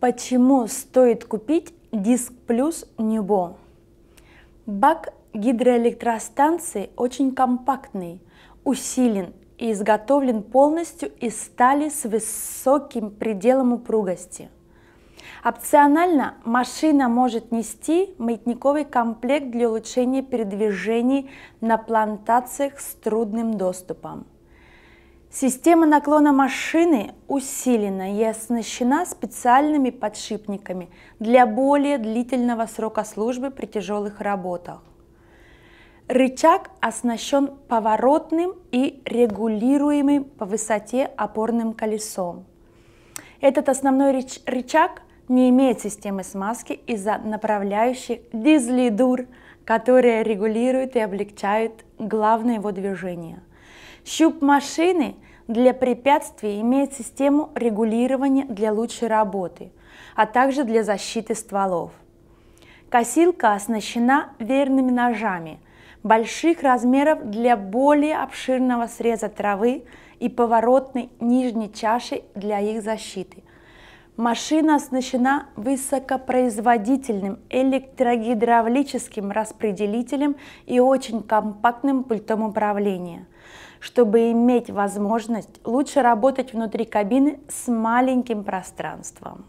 Почему стоит купить диск плюс Небо? Бак гидроэлектростанции очень компактный, усилен и изготовлен полностью из стали с высоким пределом упругости. Опционально машина может нести маятниковый комплект для улучшения передвижений на плантациях с трудным доступом. Система наклона машины усилена и оснащена специальными подшипниками для более длительного срока службы при тяжелых работах. Рычаг оснащен поворотным и регулируемым по высоте опорным колесом. Этот основной рычаг не имеет системы смазки из-за направляющих дизлидур, которые регулируют и облегчают главное его движение – Щуп машины для препятствий имеет систему регулирования для лучшей работы, а также для защиты стволов. Косилка оснащена верными ножами больших размеров для более обширного среза травы и поворотной нижней чаши для их защиты – Машина оснащена высокопроизводительным электрогидравлическим распределителем и очень компактным пультом управления, чтобы иметь возможность лучше работать внутри кабины с маленьким пространством.